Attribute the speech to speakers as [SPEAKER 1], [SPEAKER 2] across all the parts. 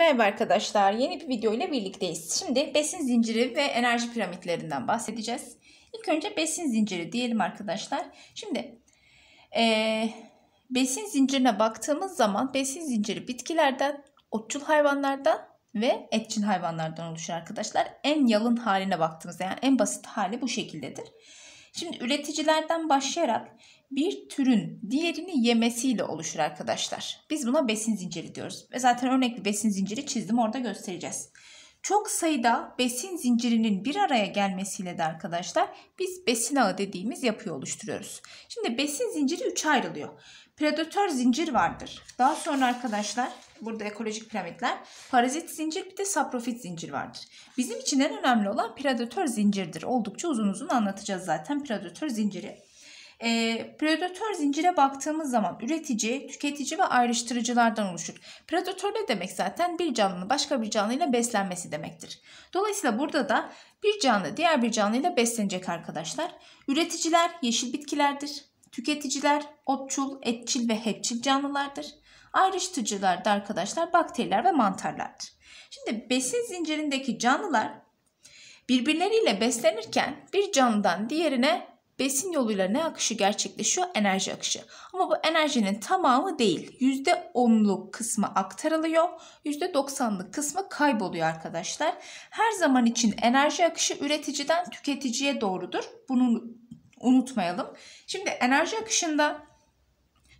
[SPEAKER 1] Merhaba arkadaşlar, yeni bir video ile birlikteyiz. Şimdi besin zinciri ve enerji piramitlerinden bahsedeceğiz. İlk önce besin zinciri diyelim arkadaşlar. Şimdi e, besin zincirine baktığımız zaman besin zinciri bitkilerden, otçul hayvanlardan ve etçil hayvanlardan oluşur arkadaşlar. En yalın haline baktığımızda yani en basit hali bu şekildedir. Şimdi üreticilerden başlayarak bir türün diğerini yemesiyle oluşur arkadaşlar. Biz buna besin zinciri diyoruz. Ve zaten örnek bir besin zinciri çizdim orada göstereceğiz. Çok sayıda besin zincirinin bir araya gelmesiyle de arkadaşlar biz besin ağı dediğimiz yapıyı oluşturuyoruz. Şimdi besin zinciri üçe ayrılıyor. Predatör zincir vardır. Daha sonra arkadaşlar burada ekolojik piramitler, parazit zincir bir de saprofit zincir vardır. Bizim için en önemli olan predatör zincirdir. Oldukça uzun uzun anlatacağız zaten predatör zinciri. E, predatör zincire baktığımız zaman üretici, tüketici ve ayrıştırıcılardan oluşur. Predatör ne demek zaten? Bir canlının başka bir canlıyla beslenmesi demektir. Dolayısıyla burada da bir canlı diğer bir canlıyla beslenecek arkadaşlar. Üreticiler yeşil bitkilerdir. Tüketiciler otçul, etçil ve hepçil canlılardır. Ayrıştırıcılar da arkadaşlar bakteriler ve mantarlardır. Şimdi besin zincirindeki canlılar birbirleriyle beslenirken bir canlıdan diğerine besin yoluyla ne akışı gerçekleşiyor? Enerji akışı. Ama bu enerjinin tamamı değil. %10'luk kısmı aktarılıyor. %90'lık kısmı kayboluyor arkadaşlar. Her zaman için enerji akışı üreticiden tüketiciye doğrudur. Bunu unutmayalım. Şimdi enerji akışında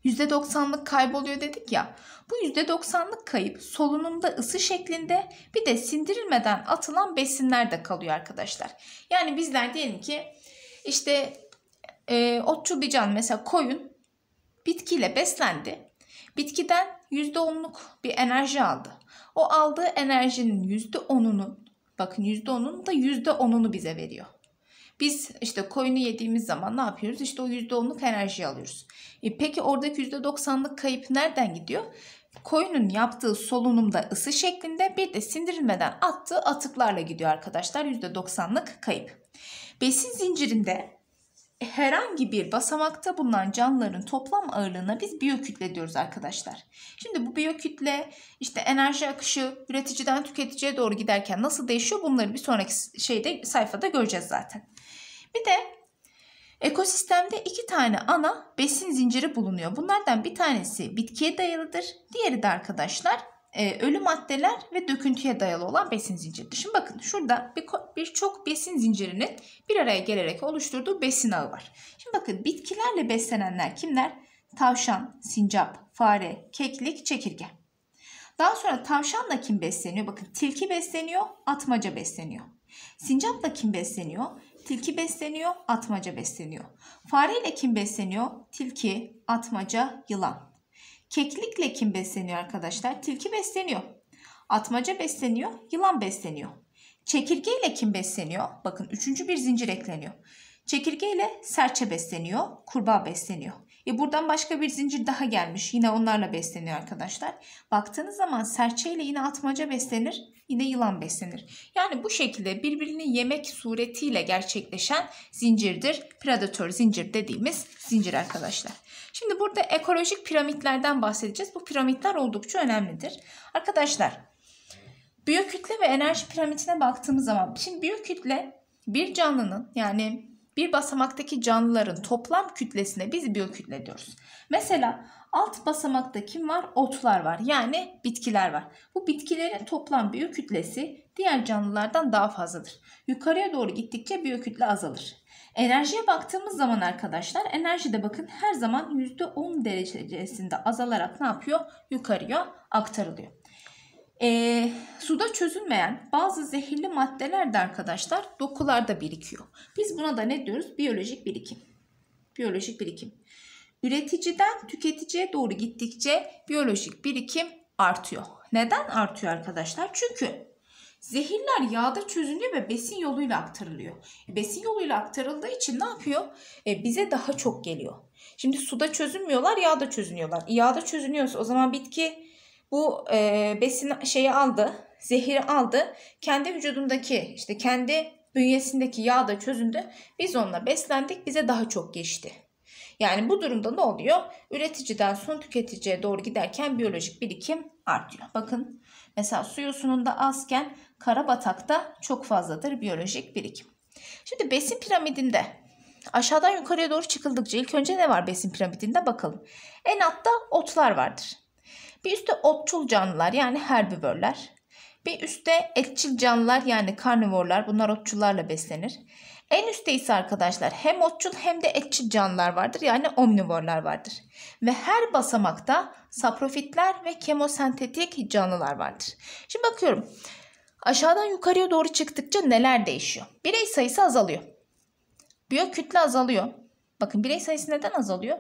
[SPEAKER 1] %90'lık kayboluyor dedik ya. Bu %90'lık kayıp solunumda ısı şeklinde bir de sindirilmeden atılan besinler de kalıyor arkadaşlar. Yani bizler diyelim ki işte e, ee, otçul bir can mesela koyun bitkiyle beslendi. Bitkiden %10'luk bir enerji aldı. O aldığı enerjinin %10'unu bakın %10'un da %10'unu bize veriyor. Biz işte koyunu yediğimiz zaman ne yapıyoruz? İşte o %10'luk enerjiyi alıyoruz. E peki oradaki %90'lık kayıp nereden gidiyor? Koyunun yaptığı solunumda ısı şeklinde bir de sindirilmeden attığı atıklarla gidiyor arkadaşlar %90'lık kayıp. Besin zincirinde herhangi bir basamakta bulunan canlıların toplam ağırlığına biz biyokütle diyoruz arkadaşlar. Şimdi bu biyokütle işte enerji akışı üreticiden tüketiciye doğru giderken nasıl değişiyor bunları bir sonraki şeyde sayfada göreceğiz zaten. Bir de Ekosistemde iki tane ana besin zinciri bulunuyor. Bunlardan bir tanesi bitkiye dayalıdır. Diğeri de arkadaşlar e, ölü maddeler ve döküntüye dayalı olan besin zinciridir. Şimdi bakın şurada birçok bir besin zincirinin bir araya gelerek oluşturduğu besin ağı var. Şimdi bakın bitkilerle beslenenler kimler? Tavşan, sincap, fare, keklik, çekirge. Daha sonra tavşanla kim besleniyor? Bakın tilki besleniyor, atmaca besleniyor. Sincapla kim besleniyor? Tilki besleniyor, atmaca besleniyor. Fareyle kim besleniyor? Tilki, atmaca, yılan. Keklikle kim besleniyor arkadaşlar? Tilki besleniyor. Atmaca besleniyor, yılan besleniyor. Çekirgeyle kim besleniyor? Bakın üçüncü bir zincir ekleniyor. Çekirgeyle serçe besleniyor, kurbağa besleniyor. E buradan başka bir zincir daha gelmiş. Yine onlarla besleniyor arkadaşlar. Baktığınız zaman serçeyle yine atmaca beslenir, yine yılan beslenir. Yani bu şekilde birbirini yemek suretiyle gerçekleşen zincirdir. Predatör zincir dediğimiz zincir arkadaşlar. Şimdi burada ekolojik piramitlerden bahsedeceğiz. Bu piramitler oldukça önemlidir. Arkadaşlar biyokütle ve enerji piramitine baktığımız zaman şimdi biyokütle bir canlının yani bir basamaktaki canlıların toplam kütlesine biz biyokütle diyoruz. Mesela alt basamakta kim var? Otlar var. Yani bitkiler var. Bu bitkilerin toplam biyokütlesi diğer canlılardan daha fazladır. Yukarıya doğru gittikçe biyokütle azalır. Enerjiye baktığımız zaman arkadaşlar enerjide bakın her zaman %10 derecesinde azalarak ne yapıyor? Yukarıya aktarılıyor. E, suda çözülmeyen bazı zehirli maddeler de arkadaşlar dokularda birikiyor. Biz buna da ne diyoruz? Biyolojik birikim. Biyolojik birikim. Üreticiden tüketiciye doğru gittikçe biyolojik birikim artıyor. Neden artıyor arkadaşlar? Çünkü Zehirler yağda çözünüyor ve besin yoluyla aktarılıyor. E, besin yoluyla aktarıldığı için ne yapıyor? E, bize daha çok geliyor. Şimdi suda çözünmüyorlar, yağda çözünüyorlar. E, yağda çözünüyorsa o zaman bitki bu e, besin şeyi aldı, zehiri aldı. Kendi vücudundaki işte kendi bünyesindeki yağda çözündü. Biz onunla beslendik, bize daha çok geçti. Yani bu durumda ne oluyor? Üreticiden son tüketiciye doğru giderken biyolojik birikim artıyor. Bakın Mesela su yosununda azken karabatakta çok fazladır biyolojik birikim. Şimdi besin piramidinde aşağıdan yukarıya doğru çıkıldıkça ilk önce ne var besin piramidinde bakalım. En altta otlar vardır. Bir üstte otçul canlılar yani herbivörler. Bir üstte etçil canlılar yani karnivorlar bunlar otçullarla beslenir. En üstte ise arkadaşlar hem otçul hem de etçil canlılar vardır yani omnivorlar vardır. Ve her basamakta saprofitler ve kemosentetik canlılar vardır. Şimdi bakıyorum aşağıdan yukarıya doğru çıktıkça neler değişiyor? Birey sayısı azalıyor. Biyokütle azalıyor. Bakın birey sayısı neden azalıyor?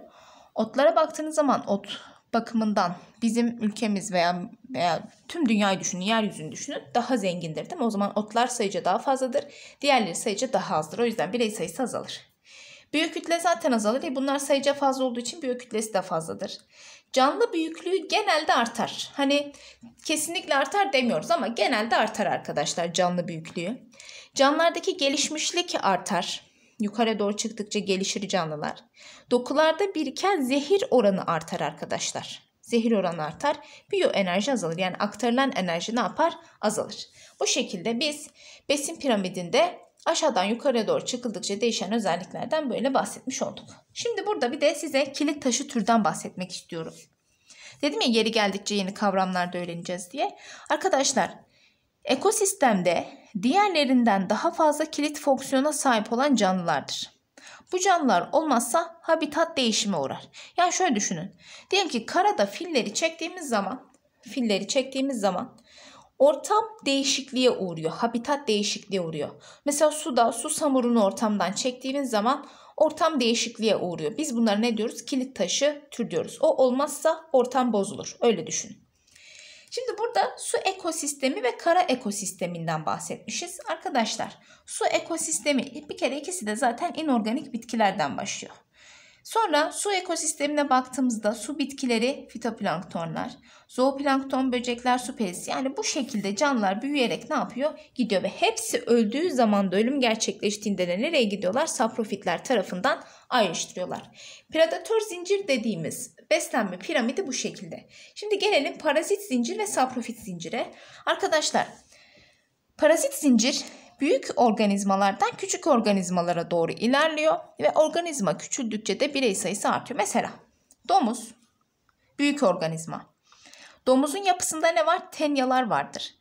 [SPEAKER 1] Otlara baktığınız zaman ot bakımından bizim ülkemiz veya veya tüm dünyayı düşünün, yeryüzünü düşünün daha zengindir değil mi? O zaman otlar sayıca daha fazladır, diğerleri sayıca daha azdır. O yüzden birey sayısı azalır. Büyük kütle zaten azalır. E bunlar sayıca fazla olduğu için büyük kütlesi de fazladır. Canlı büyüklüğü genelde artar. Hani kesinlikle artar demiyoruz ama genelde artar arkadaşlar canlı büyüklüğü. Canlılardaki gelişmişlik artar. Yukarı doğru çıktıkça gelişir canlılar. Dokularda biriken zehir oranı artar arkadaşlar. Zehir oranı artar. Biyoenerji azalır. Yani aktarılan enerji ne yapar? Azalır. Bu şekilde biz besin piramidinde aşağıdan yukarıya doğru çıkıldıkça değişen özelliklerden böyle bahsetmiş olduk. Şimdi burada bir de size kilit taşı türden bahsetmek istiyorum. Dedim ya yeri geldikçe yeni kavramlar da öğreneceğiz diye. Arkadaşlar Ekosistemde diğerlerinden daha fazla kilit fonksiyona sahip olan canlılardır. Bu canlılar olmazsa habitat değişimi uğrar. Yani şöyle düşünün. Diyelim ki karada filleri çektiğimiz zaman, filleri çektiğimiz zaman ortam değişikliğe uğruyor. Habitat değişikliğe uğruyor. Mesela suda su samurunu ortamdan çektiğimiz zaman ortam değişikliğe uğruyor. Biz bunlara ne diyoruz? Kilit taşı tür diyoruz. O olmazsa ortam bozulur. Öyle düşünün. Şimdi burada su ekosistemi ve kara ekosisteminden bahsetmişiz. Arkadaşlar su ekosistemi bir kere ikisi de zaten inorganik bitkilerden başlıyor. Sonra su ekosistemine baktığımızda su bitkileri, fitoplanktonlar, zooplankton böcekler, su perisi yani bu şekilde canlılar büyüyerek ne yapıyor? Gidiyor ve hepsi öldüğü zaman da ölüm gerçekleştiğinde de nereye gidiyorlar? Saprofitler tarafından ayrıştırıyorlar. Predatör zincir dediğimiz Beslenme piramidi bu şekilde. Şimdi gelelim parazit zincir ve saprofit zincire. Arkadaşlar parazit zincir büyük organizmalardan küçük organizmalara doğru ilerliyor ve organizma küçüldükçe de birey sayısı artıyor. Mesela domuz büyük organizma. Domuzun yapısında ne var? Tenyalar vardır.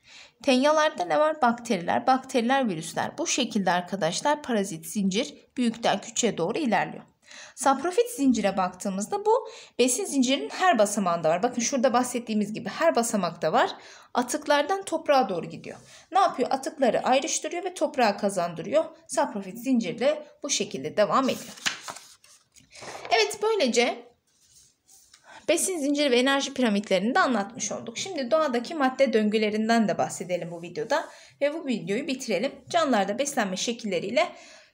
[SPEAKER 1] Tenyalarda ne var? Bakteriler, bakteriler, virüsler. Bu şekilde arkadaşlar parazit zincir büyükten küçüğe doğru ilerliyor. Saprofit zincire baktığımızda bu besin zincirinin her basamağında var. Bakın şurada bahsettiğimiz gibi her basamakta var. Atıklardan toprağa doğru gidiyor. Ne yapıyor? Atıkları ayrıştırıyor ve toprağa kazandırıyor. Saprofit zincirle bu şekilde devam ediyor. Evet böylece besin zinciri ve enerji piramitlerini de anlatmış olduk. Şimdi doğadaki madde döngülerinden de bahsedelim bu videoda ve bu videoyu bitirelim. Canlılarda beslenme şekilleriyle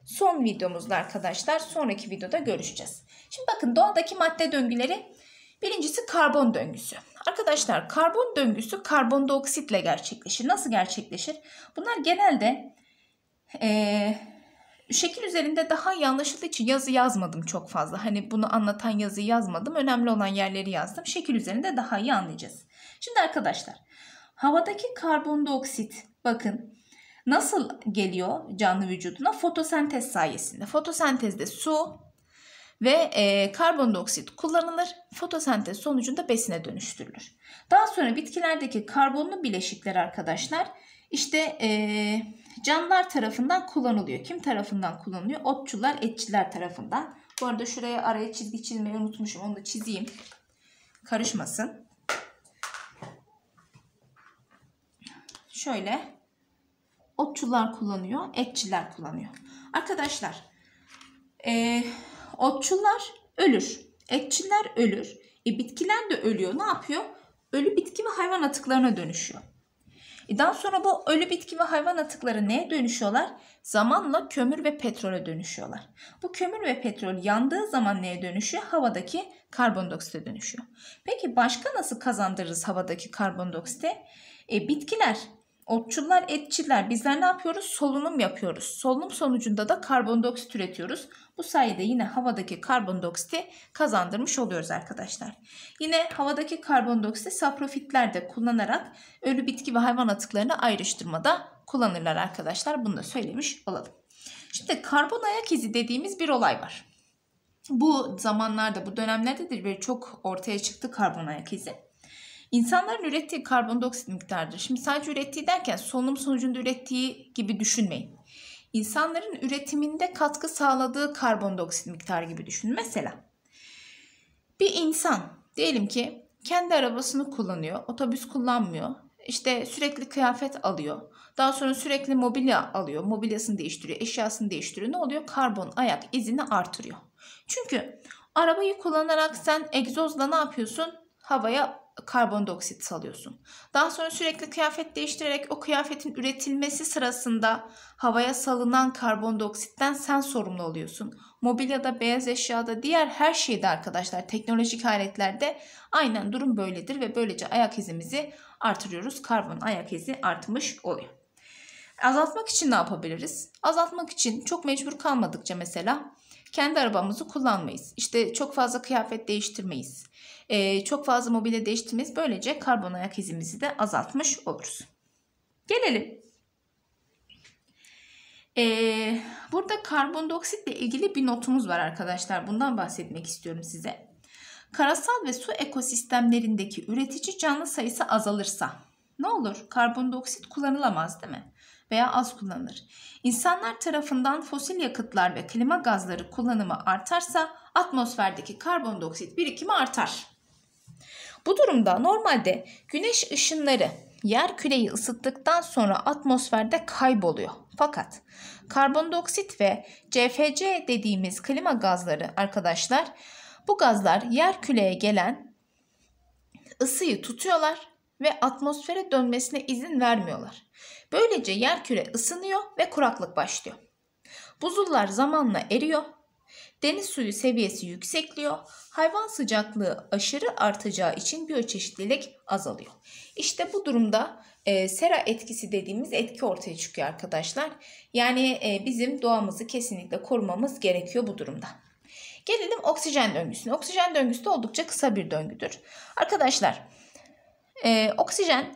[SPEAKER 1] son videomuzda arkadaşlar. Sonraki videoda görüşeceğiz. Şimdi bakın doğadaki madde döngüleri birincisi karbon döngüsü. Arkadaşlar karbon döngüsü karbondioksitle gerçekleşir. Nasıl gerçekleşir? Bunlar genelde e, şekil üzerinde daha iyi anlaşıldığı için yazı yazmadım çok fazla. Hani bunu anlatan yazı yazmadım. Önemli olan yerleri yazdım. Şekil üzerinde daha iyi anlayacağız. Şimdi arkadaşlar havadaki karbondioksit bakın Nasıl geliyor canlı vücuduna? Fotosentez sayesinde. Fotosentezde su ve e, karbondioksit kullanılır. Fotosentez sonucunda besine dönüştürülür. Daha sonra bitkilerdeki karbonlu bileşikler arkadaşlar işte e, canlılar tarafından kullanılıyor. Kim tarafından kullanılıyor? Otçular, etçiler tarafından. Bu arada şuraya araya çizgi çizmeyi unutmuşum. Onu da çizeyim. Karışmasın. Şöyle otçular kullanıyor, etçiler kullanıyor. Arkadaşlar e, otçular ölür, etçiler ölür. E, bitkiler de ölüyor. Ne yapıyor? Ölü bitki ve hayvan atıklarına dönüşüyor. E, daha sonra bu ölü bitki ve hayvan atıkları neye dönüşüyorlar? Zamanla kömür ve petrole dönüşüyorlar. Bu kömür ve petrol yandığı zaman neye dönüşüyor? Havadaki karbondioksite dönüşüyor. Peki başka nasıl kazandırırız havadaki karbondioksite? E, bitkiler Otçullar, etçiler. Bizler ne yapıyoruz? Solunum yapıyoruz. Solunum sonucunda da karbondioksit üretiyoruz. Bu sayede yine havadaki karbondioksiti kazandırmış oluyoruz arkadaşlar. Yine havadaki karbondioksiti saprofitler de kullanarak ölü bitki ve hayvan atıklarını ayrıştırmada kullanırlar arkadaşlar. Bunu da söylemiş olalım. Şimdi karbon ayak izi dediğimiz bir olay var. Bu zamanlarda, bu dönemlerde de çok ortaya çıktı karbon ayak izi. İnsanların ürettiği karbondioksit miktarıdır. Şimdi sadece ürettiği derken solunum sonucunda ürettiği gibi düşünmeyin. İnsanların üretiminde katkı sağladığı karbondioksit miktarı gibi düşünün. Mesela bir insan diyelim ki kendi arabasını kullanıyor, otobüs kullanmıyor. işte sürekli kıyafet alıyor. Daha sonra sürekli mobilya alıyor. Mobilyasını değiştiriyor, eşyasını değiştiriyor. Ne oluyor? Karbon ayak izini artırıyor. Çünkü arabayı kullanarak sen egzozla ne yapıyorsun? Havaya karbondioksit salıyorsun. Daha sonra sürekli kıyafet değiştirerek o kıyafetin üretilmesi sırasında havaya salınan karbondioksitten sen sorumlu oluyorsun. Mobilyada, beyaz eşyada, diğer her şeyde arkadaşlar teknolojik aletlerde aynen durum böyledir ve böylece ayak izimizi artırıyoruz. Karbon ayak izi artmış oluyor. Azaltmak için ne yapabiliriz? Azaltmak için çok mecbur kalmadıkça mesela kendi arabamızı kullanmayız. İşte çok fazla kıyafet değiştirmeyiz e, çok fazla mobilya değiştirmeyiz. Böylece karbon ayak izimizi de azaltmış oluruz. Gelelim. Ee, burada karbondioksitle ilgili bir notumuz var arkadaşlar. Bundan bahsetmek istiyorum size. Karasal ve su ekosistemlerindeki üretici canlı sayısı azalırsa ne olur? Karbondioksit kullanılamaz değil mi? Veya az kullanılır. İnsanlar tarafından fosil yakıtlar ve klima gazları kullanımı artarsa atmosferdeki karbondioksit birikimi artar. Bu durumda normalde güneş ışınları yer küreyi ısıttıktan sonra atmosferde kayboluyor. Fakat karbondioksit ve CFC dediğimiz klima gazları arkadaşlar bu gazlar yer küreye gelen ısıyı tutuyorlar ve atmosfere dönmesine izin vermiyorlar. Böylece yer küre ısınıyor ve kuraklık başlıyor. Buzullar zamanla eriyor Deniz suyu seviyesi yüksekliyor. Hayvan sıcaklığı aşırı artacağı için biyoçeşitlilik azalıyor. İşte bu durumda e, sera etkisi dediğimiz etki ortaya çıkıyor arkadaşlar. Yani e, bizim doğamızı kesinlikle korumamız gerekiyor bu durumda. Gelelim oksijen döngüsüne. Oksijen döngüsü de oldukça kısa bir döngüdür. Arkadaşlar e, oksijen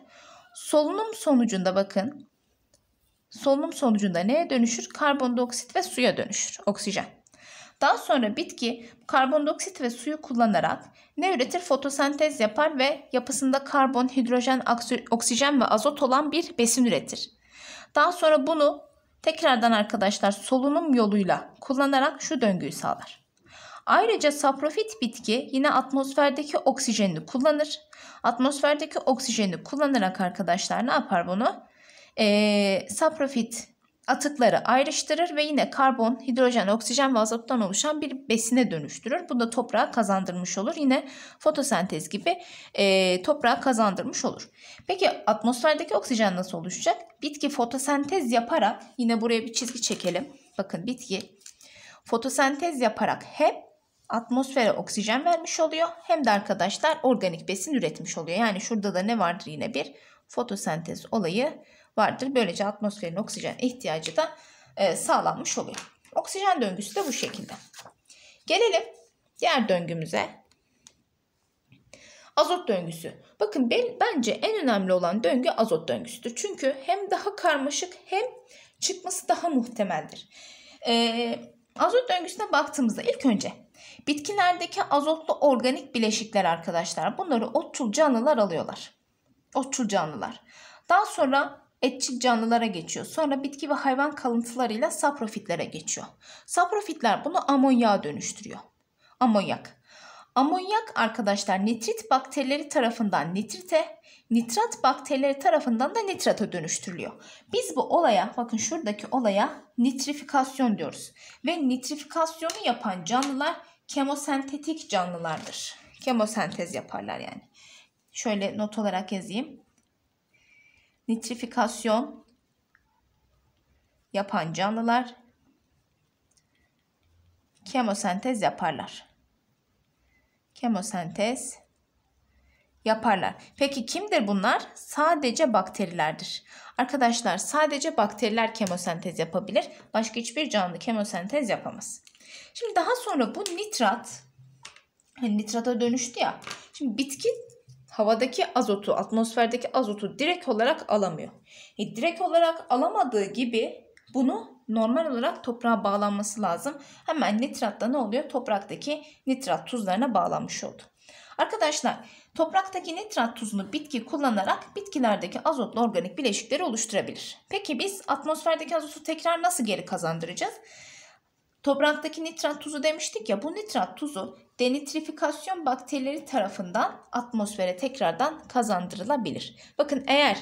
[SPEAKER 1] solunum sonucunda bakın solunum sonucunda neye dönüşür? Karbondioksit ve suya dönüşür oksijen. Daha sonra bitki karbondioksit ve suyu kullanarak ne üretir? Fotosentez yapar ve yapısında karbon, hidrojen, oksijen ve azot olan bir besin üretir. Daha sonra bunu tekrardan arkadaşlar solunum yoluyla kullanarak şu döngüyü sağlar. Ayrıca saprofit bitki yine atmosferdeki oksijenini kullanır. Atmosferdeki oksijeni kullanarak arkadaşlar ne yapar bunu? E, saprofit atıkları ayrıştırır ve yine karbon, hidrojen, oksijen ve azottan oluşan bir besine dönüştürür. Bu da toprağa kazandırmış olur. Yine fotosentez gibi e, toprağa kazandırmış olur. Peki atmosferdeki oksijen nasıl oluşacak? Bitki fotosentez yaparak yine buraya bir çizgi çekelim. Bakın bitki fotosentez yaparak hem atmosfere oksijen vermiş oluyor hem de arkadaşlar organik besin üretmiş oluyor. Yani şurada da ne vardır yine bir fotosentez olayı vardır. Böylece atmosferin oksijen ihtiyacı da e, sağlanmış oluyor. Oksijen döngüsü de bu şekilde. Gelelim diğer döngümüze. Azot döngüsü. Bakın ben, bence en önemli olan döngü azot döngüsüdür. Çünkü hem daha karmaşık hem çıkması daha muhtemeldir. Ee, azot döngüsüne baktığımızda ilk önce bitkilerdeki azotlu organik bileşikler arkadaşlar. Bunları otçul canlılar alıyorlar. Otçul canlılar. Daha sonra etçil canlılara geçiyor. Sonra bitki ve hayvan kalıntılarıyla saprofitlere geçiyor. Saprofitler bunu amonyağa dönüştürüyor. Amonyak. Amonyak arkadaşlar nitrit bakterileri tarafından nitrite, nitrat bakterileri tarafından da nitrata dönüştürülüyor. Biz bu olaya bakın şuradaki olaya nitrifikasyon diyoruz. Ve nitrifikasyonu yapan canlılar kemosentetik canlılardır. Kemosentez yaparlar yani. Şöyle not olarak yazayım nitrifikasyon yapan canlılar kemosentez yaparlar. Kemosentez yaparlar. Peki kimdir bunlar? Sadece bakterilerdir. Arkadaşlar sadece bakteriler kemosentez yapabilir. Başka hiçbir canlı kemosentez yapamaz. Şimdi daha sonra bu nitrat hani nitrata dönüştü ya. Şimdi bitki havadaki azotu, atmosferdeki azotu direkt olarak alamıyor. E, direkt olarak alamadığı gibi bunu normal olarak toprağa bağlanması lazım. Hemen nitratta ne oluyor? Topraktaki nitrat tuzlarına bağlanmış oldu. Arkadaşlar topraktaki nitrat tuzunu bitki kullanarak bitkilerdeki azotlu organik bileşikleri oluşturabilir. Peki biz atmosferdeki azotu tekrar nasıl geri kazandıracağız? Topraktaki nitrat tuzu demiştik ya bu nitrat tuzu denitrifikasyon bakterileri tarafından atmosfere tekrardan kazandırılabilir. Bakın eğer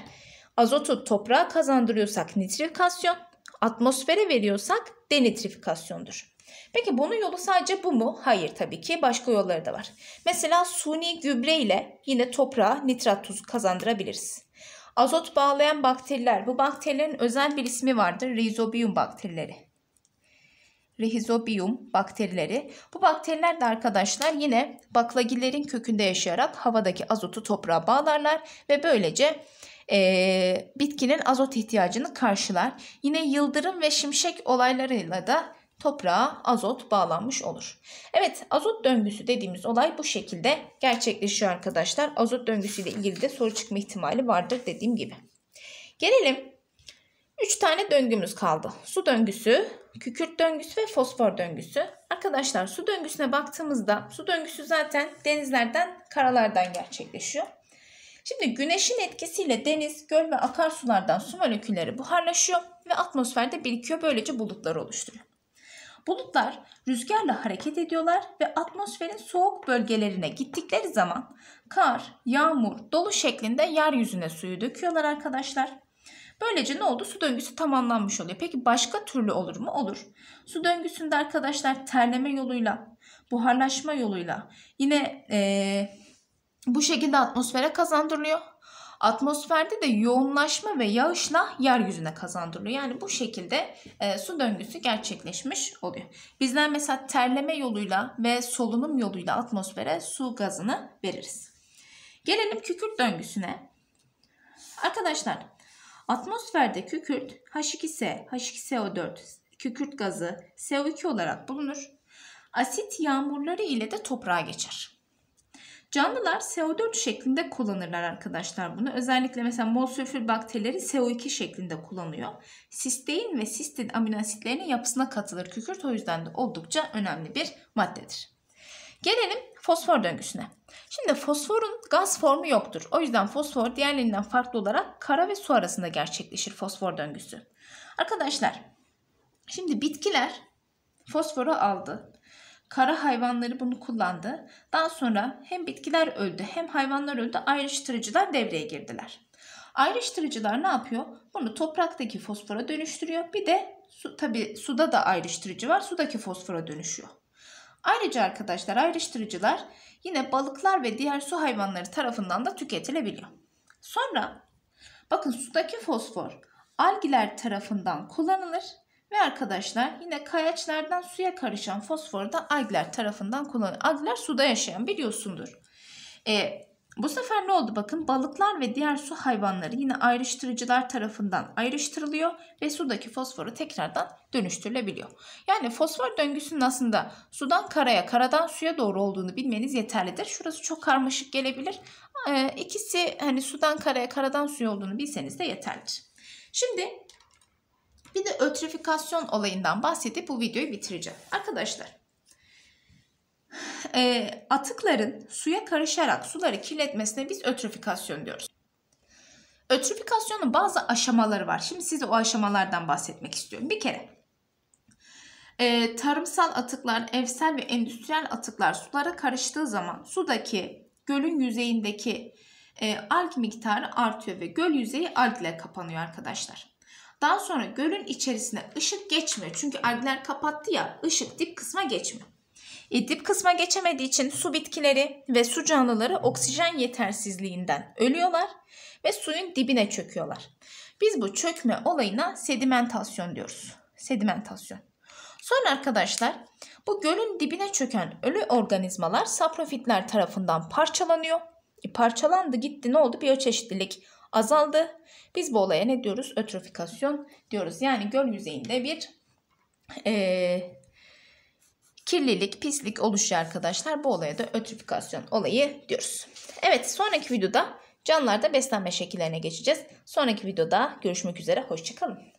[SPEAKER 1] azotu toprağa kazandırıyorsak nitrifikasyon, atmosfere veriyorsak denitrifikasyondur. Peki bunun yolu sadece bu mu? Hayır tabii ki başka yolları da var. Mesela suni gübre ile yine toprağa nitrat tuzu kazandırabiliriz. Azot bağlayan bakteriler, bu bakterilerin özel bir ismi vardır. Rizobium bakterileri. Rhizobium bakterileri. Bu bakteriler de arkadaşlar yine baklagillerin kökünde yaşayarak havadaki azotu toprağa bağlarlar ve böylece e, bitkinin azot ihtiyacını karşılar. Yine yıldırım ve şimşek olaylarıyla da toprağa azot bağlanmış olur. Evet azot döngüsü dediğimiz olay bu şekilde gerçekleşiyor arkadaşlar. Azot döngüsüyle ilgili de soru çıkma ihtimali vardır dediğim gibi. Gelelim 3 tane döngümüz kaldı. Su döngüsü, kükürt döngüsü ve fosfor döngüsü. Arkadaşlar su döngüsüne baktığımızda su döngüsü zaten denizlerden, karalardan gerçekleşiyor. Şimdi güneşin etkisiyle deniz, göl ve akarsulardan su molekülleri buharlaşıyor ve atmosferde birikiyor. Böylece bulutlar oluşturuyor. Bulutlar rüzgarla hareket ediyorlar ve atmosferin soğuk bölgelerine gittikleri zaman kar, yağmur, dolu şeklinde yeryüzüne suyu döküyorlar arkadaşlar. Böylece ne oldu? Su döngüsü tamamlanmış oluyor. Peki başka türlü olur mu? Olur. Su döngüsünde arkadaşlar terleme yoluyla, buharlaşma yoluyla yine ee, bu şekilde atmosfere kazandırılıyor. Atmosferde de yoğunlaşma ve yağışla yeryüzüne kazandırılıyor. Yani bu şekilde e, su döngüsü gerçekleşmiş oluyor. Bizler mesela terleme yoluyla ve solunum yoluyla atmosfere su gazını veririz. Gelelim kükürt döngüsüne. Arkadaşlar Atmosferde kükürt H2S, H2SO4, kükürt gazı CO2 olarak bulunur. Asit yağmurları ile de toprağa geçer. Canlılar CO4 şeklinde kullanırlar arkadaşlar bunu. Özellikle mesela mol sülfür bakterileri CO2 şeklinde kullanıyor. Sistein ve sistin amino asitlerinin yapısına katılır kükürt. O yüzden de oldukça önemli bir maddedir. Gelelim fosfor döngüsüne. Şimdi fosforun gaz formu yoktur. O yüzden fosfor diğerlerinden farklı olarak kara ve su arasında gerçekleşir fosfor döngüsü. Arkadaşlar şimdi bitkiler fosforu aldı. Kara hayvanları bunu kullandı. Daha sonra hem bitkiler öldü hem hayvanlar öldü ayrıştırıcılar devreye girdiler. Ayrıştırıcılar ne yapıyor? Bunu topraktaki fosfora dönüştürüyor. Bir de su, tabii suda da ayrıştırıcı var. Sudaki fosfora dönüşüyor. Ayrıca arkadaşlar ayrıştırıcılar yine balıklar ve diğer su hayvanları tarafından da tüketilebiliyor. Sonra bakın sudaki fosfor algiler tarafından kullanılır ve arkadaşlar yine kayaçlardan suya karışan fosfor da algiler tarafından kullanılır. Algiler suda yaşayan biliyorsundur. E, bu sefer ne oldu bakın balıklar ve diğer su hayvanları yine ayrıştırıcılar tarafından ayrıştırılıyor ve sudaki fosforu tekrardan dönüştürülebiliyor. Yani fosfor döngüsünün aslında sudan karaya karadan suya doğru olduğunu bilmeniz yeterlidir. Şurası çok karmaşık gelebilir. Ee, ikisi hani sudan karaya karadan suya olduğunu bilseniz de yeterlidir. Şimdi bir de ötrifikasyon olayından bahsedip bu videoyu bitireceğim. Arkadaşlar e, atıkların suya karışarak suları kirletmesine biz ötrofikasyon diyoruz. Ötrofikasyonun bazı aşamaları var. Şimdi size o aşamalardan bahsetmek istiyorum. Bir kere e, tarımsal atıklar, evsel ve endüstriyel atıklar sulara karıştığı zaman sudaki gölün yüzeyindeki e, alg miktarı artıyor ve göl yüzeyi alg ile kapanıyor arkadaşlar. Daha sonra gölün içerisine ışık geçmiyor. Çünkü algler kapattı ya ışık dip kısma geçmiyor. E, kısma geçemediği için su bitkileri ve su canlıları oksijen yetersizliğinden ölüyorlar ve suyun dibine çöküyorlar. Biz bu çökme olayına sedimentasyon diyoruz. Sedimentasyon. Sonra arkadaşlar bu gölün dibine çöken ölü organizmalar saprofitler tarafından parçalanıyor. E, parçalandı gitti ne oldu? Biyoçeşitlilik azaldı. Biz bu olaya ne diyoruz? Ötrofikasyon diyoruz. Yani göl yüzeyinde bir e, kirlilik, pislik oluşuyor arkadaşlar. Bu olaya da ötrifikasyon olayı diyoruz. Evet sonraki videoda canlılarda beslenme şekillerine geçeceğiz. Sonraki videoda görüşmek üzere. Hoşçakalın.